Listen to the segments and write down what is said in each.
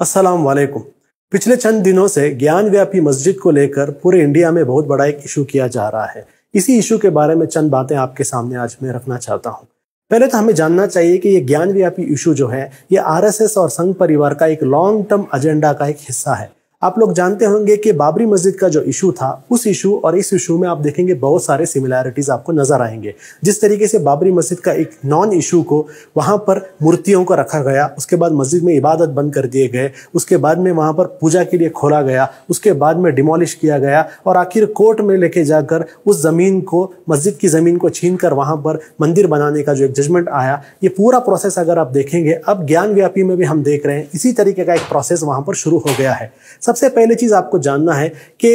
अस्सलाम वालेकुम पिछले चंद दिनों से ज्ञान व्यापी मस्जिद को लेकर पूरे इंडिया में बहुत बड़ा एक इशू किया जा रहा है इसी इशू के बारे में चंद बातें आपके सामने आज मैं रखना चाहता हूँ पहले तो हमें जानना चाहिए कि ये ज्ञान व्यापी इशू जो है ये आरएसएस और संघ परिवार का एक लॉन्ग टर्म एजेंडा का एक हिस्सा है आप लोग जानते होंगे कि बाबरी मस्जिद का जो इशू था उस इशू और इस इशू में आप देखेंगे बहुत सारे सिमिलैरिटीज़ आपको नज़र आएंगे जिस तरीके से बाबरी मस्जिद का एक नॉन इशू को वहाँ पर मूर्तियों को रखा गया उसके बाद मस्जिद में इबादत बंद कर दिए गए उसके बाद में वहाँ पर पूजा के लिए खोला गया उसके बाद में डिमोलिश किया गया और आखिर कोर्ट में लेके जाकर उस ज़मीन को मस्जिद की ज़मीन को छीन कर वहाँ पर मंदिर बनाने का जो एक जजमेंट आया ये पूरा प्रोसेस अगर आप देखेंगे अब ज्ञान व्यापी में भी हम देख रहे हैं इसी तरीके का एक प्रोसेस वहाँ पर शुरू हो गया है सब सबसे पहले चीज़ आपको जानना है कि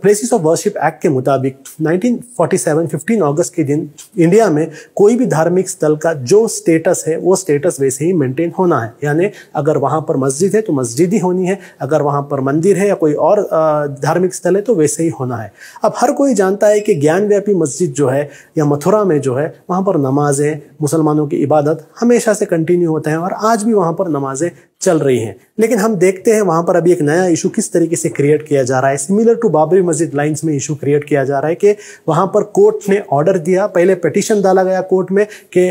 प्लेसिस ऑफ वर्शिप एक्ट के मुताबिक 1947 15 अगस्त के दिन इंडिया में कोई भी धार्मिक स्थल का जो स्टेटस है वो स्टेटस वैसे ही मेंटेन होना है यानी अगर वहां पर मस्जिद है तो मस्जिद ही होनी है अगर वहां पर मंदिर है या कोई और धार्मिक स्थल है तो वैसे ही होना है अब हर कोई जानता है कि ज्ञानव्यापी मस्जिद जो है या मथुरा में जो है वहां पर नमाजें मुसलमानों की इबादत हमेशा से कंटिन्यू होते हैं और आज भी वहां पर नमाजें चल रही हैं लेकिन हम देखते हैं वहां पर अभी एक नया इशू किस तरीके से क्रिएट किया जा रहा है सिमिलर टू बाबरी मस्जिद लाइंस में इशू क्रिएट किया जा रहा है कि वहां पर कोर्ट ने ऑर्डर दिया पहले पिटिशन डाला गया कोर्ट में कि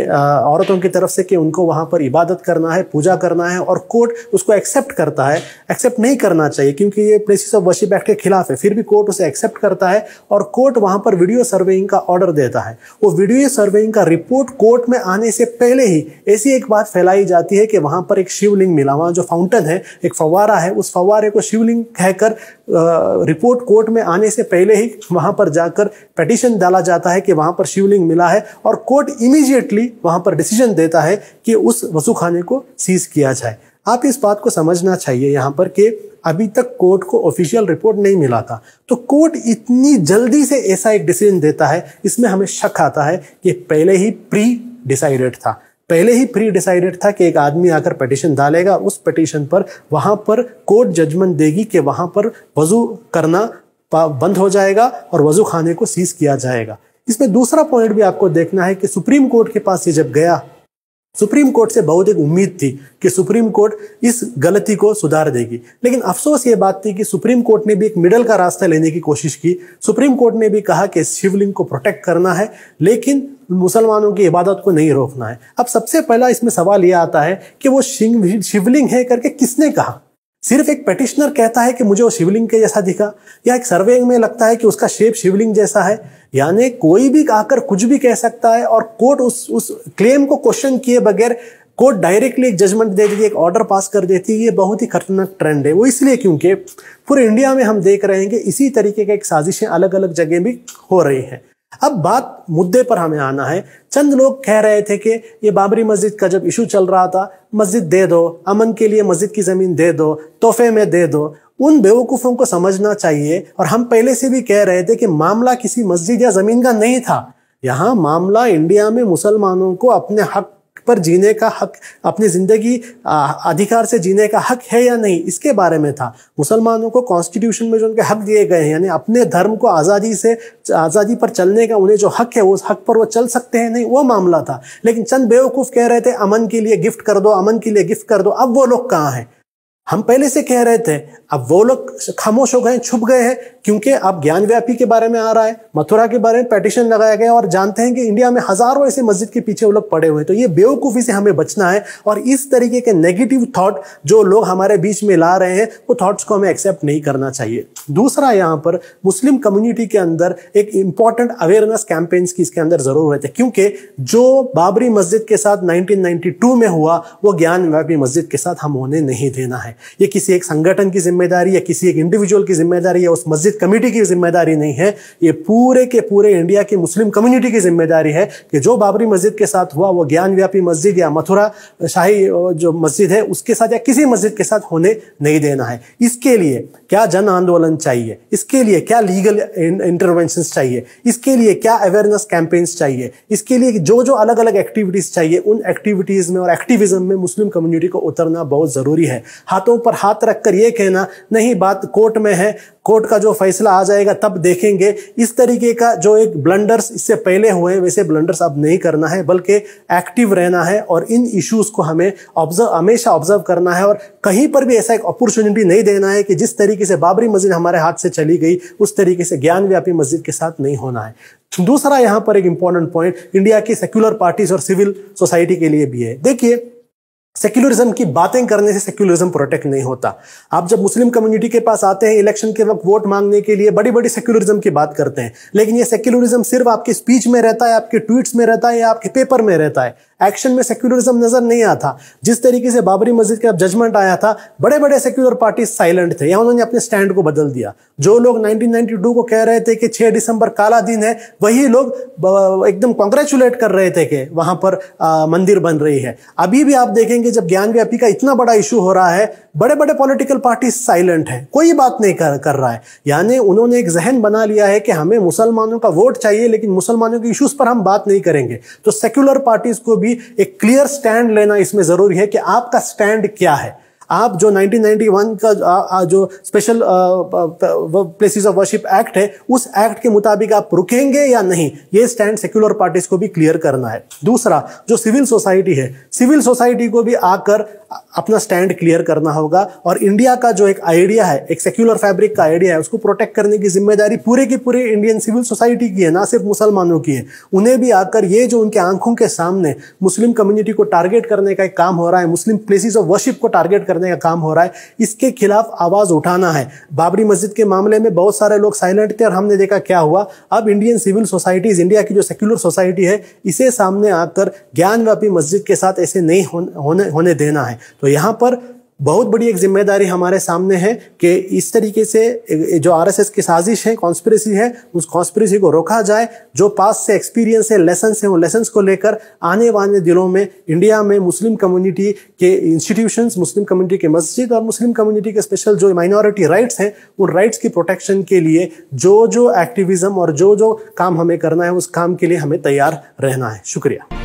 औरतों की तरफ से कि उनको वहां पर इबादत करना है पूजा करना है और कोर्ट उसको एक्सेप्ट करता है एक्सेप्ट नहीं करना चाहिए क्योंकि ये प्लेसिस ऑफ वर्शिप एक्ट के खिलाफ है फिर भी कोर्ट उसे एक्सेप्ट करता है और कोर्ट वहां पर वीडियो सर्वेइंग का ऑर्डर देता है वो वीडियो सर्वेइंग का रिपोर्ट कोर्ट में आने से पहले ही ऐसी एक बात फैलाई जाती है कि वहां पर एक शिवलिंग मिला वहां जो फाउंटेन है एक फवारा है उस फवारे को शिवलिंग कहकर रिपोर्ट कोर्ट में आने से पहले ही वहां पर जाकर पटिशन डाला जाता है कि वहां पर शिवलिंग मिला है और कोर्ट इमीजिएटली वहाँ पर डिसीजन देता है कि उस वसूखाने को सीज किया जाए आप इस बात को समझना चाहिए यहाँ पर कि अभी तक कोर्ट को ऑफिशियल रिपोर्ट नहीं मिला था तो कोर्ट इतनी जल्दी से ऐसा एक डिसीजन देता है इसमें हमें शक आता है कि पहले ही प्री डिसाइडेड था पहले ही प्री डिसाइडेड था कि एक आदमी आकर पटिशन डालेगा उस पटिशन पर वहाँ पर कोर्ट जजमेंट देगी कि वहाँ पर वजू करना बंद हो जाएगा और वजू खाने को सीज किया जाएगा इसमें दूसरा पॉइंट भी आपको देखना है कि सुप्रीम कोर्ट के पास ये जब गया सुप्रीम कोर्ट से बहुत एक उम्मीद थी कि सुप्रीम कोर्ट इस गलती को सुधार देगी लेकिन अफसोस ये बात थी कि सुप्रीम कोर्ट ने भी एक मिडल का रास्ता लेने की कोशिश की सुप्रीम कोर्ट ने भी कहा कि शिवलिंग को प्रोटेक्ट करना है लेकिन मुसलमानों की इबादत को नहीं रोकना है अब सबसे पहला इसमें सवाल ये आता है कि वो शिवलिंग है करके किसने कहा सिर्फ एक पेटिशनर कहता है कि मुझे वो शिवलिंग के जैसा दिखा या एक सर्वे में लगता है कि उसका शेप शिवलिंग जैसा है यानी कोई भी आकर कुछ भी कह सकता है और कोर्ट उस उस क्लेम को क्वेश्चन किए बगैर कोर्ट डायरेक्टली एक जजमेंट दे देती है एक ऑर्डर पास कर देती है ये बहुत ही खतरनाक ट्रेंड है वो इसलिए क्योंकि पूरे इंडिया में हम देख रहे हैं कि इसी तरीके की एक साजिशें अलग अलग जगह भी हो रही हैं अब बात मुद्दे पर हमें आना है चंद लोग कह रहे थे कि ये बाबरी मस्जिद का जब इशू चल रहा था मस्जिद दे दो अमन के लिए मस्जिद की ज़मीन दे दो तोहफे में दे दो उन बेवकूफ़ों को समझना चाहिए और हम पहले से भी कह रहे थे कि मामला किसी मस्जिद या ज़मीन का नहीं था यहाँ मामला इंडिया में मुसलमानों को अपने हक पर जीने का हक अपनी ज़िंदगी अधिकार से जीने का हक है या नहीं इसके बारे में था मुसलमानों को कॉन्स्टिट्यूशन में जो उनके हक दिए गए हैं यानी अपने धर्म को आज़ादी से आज़ादी पर चलने का उन्हें जो हक है उस हक पर वो चल सकते हैं नहीं वो मामला था लेकिन चंद बेवकूफ़ कह रहे थे अमन के लिए गिफ्ट कर दो अमन के लिए गिफ्ट कर दो अब वो लोग कहाँ हैं हम पहले से कह रहे थे अब वो लोग खामोश हो गए छुप गए हैं क्योंकि अब ज्ञान व्यापी के बारे में आ रहा है मथुरा के बारे में पेटिशन लगाया गया और जानते हैं कि इंडिया में हजारों ऐसे मस्जिद के पीछे वो लोग पड़े हुए हैं तो ये बेवकूफ़ी से हमें बचना है और इस तरीके के नेगेटिव थॉट जो लोग हमारे बीच में ला रहे हैं वो थॉट्स को हमें एक्सेप्ट नहीं करना चाहिए दूसरा यहाँ पर मुस्लिम कम्युनिटी के अंदर एक इंपॉर्टेंट अवेयरनेस कैंपेन्स की इसके अंदर ज़रूर हुए है क्योंकि जो बाबरी मस्जिद के साथ नाइनटीन में हुआ वो ज्ञान व्यापी मस्जिद के साथ हम होने नहीं देना है ये किसी एक संगठन की जिम्मेदारी या किसी एक इंडिविजुअल की जिम्मेदारी या उस मस्जिद कमेटी की जिम्मेदारी नहीं है ये पूरे के पूरे इंडिया की मुस्लिम कम्युनिटी की जिम्मेदारी है कि जो बाबरी मस्जिद के साथ हुआ वो ज्ञानव्यापी मस्जिद या मथुरा शाही जो मस्जिद है उसके साथ या किसी मस्जिद के साथ होने नहीं देना है इसके लिए क्या जन आंदोलन चाहिए इसके लिए क्या लीगल इंटरवेंशन चाहिए इसके लिए क्या अवेयरनेस कैंपेन्स चाहिए इसके लिए जो जो अलग अलग एक्टिविटीज चाहिए उन एक्टिविटीज में और एक्टिविज्म में मुस्लिम कम्युनिटी को उतरना बहुत जरूरी है हाथों बातों पर हाथ रखकर ये कहना नहीं बात कोर्ट में है कोर्ट का जो फैसला आ जाएगा तब देखेंगे इस तरीके का जो एक ब्लंडर्स इससे पहले हुए वैसे ब्लंडर्स अब नहीं करना है बल्कि एक्टिव रहना है और इन इश्यूज को हमें ऑब्जर्व हमेशा ऑब्जर्व करना है और कहीं पर भी ऐसा एक अपॉर्चुनिटी नहीं देना है कि जिस तरीके से बाबरी मस्जिद हमारे हाथ से चली गई उस तरीके से ज्ञानव्यापी मस्जिद के साथ नहीं होना है दूसरा यहाँ पर एक इंपॉर्टेंट पॉइंट इंडिया की सेक्युलर पार्टीज और सिविल सोसाइटी के लिए भी है देखिए सेक्युलरिज्म की बातें करने से सेक्युलरिज्म प्रोटेक्ट नहीं होता आप जब मुस्लिम कम्युनिटी के पास आते हैं इलेक्शन के वक्त वोट मांगने के लिए बड़ी बड़ी सेक्युलरिज्म की बात करते हैं लेकिन ये सेक्युलरिज्म सिर्फ आपके स्पीच में रहता है आपके ट्वीट्स में रहता है या आपके पेपर में रहता है एक्शन में सेक्युलरिज्म नजर नहीं आता जिस तरीके से बाबरी मस्जिद का जजमेंट आया था बड़े बड़े सेक्युलर पार्टी साइलेंट थे या उन्होंने अपने स्टैंड को बदल दिया जो लोग 1992 को कह रहे थे कि 6 दिसंबर काला दिन है वही लोग एकदम कॉन्ग्रेचुलेट कर रहे थे कि वहां पर आ, मंदिर बन रही है अभी भी आप देखेंगे जब ज्ञान व्यापी का इतना बड़ा इशू हो रहा है बड़े बड़े पॉलिटिकल पार्टी साइलेंट है कोई बात नहीं कर, कर रहा है यानी उन्होंने एक जहन बना लिया है कि हमें मुसलमानों का वोट चाहिए लेकिन मुसलमानों के इशूज पर हम बात नहीं करेंगे तो सेक्युलर पार्टीज को भी भी एक क्लियर स्टैंड लेना इसमें जरूरी है कि आपका स्टैंड क्या है आप जो 1991 का आ, आ, जो special places of worship act है उस एक्ट के मुताबिक आप रुकेंगे या नहीं ये स्टैंड सेक्युलर पार्टीज को भी क्लियर करना है दूसरा जो सिविल सोसाइटी है सिविल सोसाइटी को भी आकर अपना स्टैंड क्लियर करना होगा और इंडिया का जो एक आइडिया है एक सेक्युलर फैब्रिक का आइडिया है उसको प्रोटेक्ट करने की जिम्मेदारी पूरे की पूरे इंडियन सिविल सोसाइटी की है ना सिर्फ मुसलमानों की है उन्हें भी आकर ये जो उनके आंखों के सामने मुस्लिम कम्युनिटी को टारगेट करने का एक काम हो रहा है मुस्लिम प्लेसेस ऑफ वर्शिप को टारगेट करने करने का काम हो रहा है इसके खिलाफ आवाज़ उठाना है बाबरी मस्जिद के मामले में बहुत सारे लोग साइलेंट थे और हमने देखा क्या हुआ अब इंडियन सिविल सोसाइटीज़ इंडिया की जो सेक्युलर सोसाइटी है इसे सामने आकर ज्ञानव्यापी मस्जिद के साथ ऐसे नहीं होने होने देना है तो यहाँ पर बहुत बड़ी एक जिम्मेदारी हमारे सामने है कि इस तरीके से जो आरएसएस की साजिश है कॉन्स्परेसी है उस कॉन्स्परेसी को रोका जाए जो पास से एक्सपीरियंस है लेसन है उन लेसन को लेकर आने वाले दिनों में इंडिया में मुस्लिम कम्युनिटी के इंस्टीट्यूशंस मुस्लिम कम्युनिटी के मस्जिद और मुस्लिम कम्युनिटी के स्पेशल जो माइनॉरिटी राइट्स हैं उन राइट्स की प्रोटेक्शन के लिए जो जो एक्टिविज्म और जो जो काम हमें करना है उस काम के लिए हमें तैयार रहना है शुक्रिया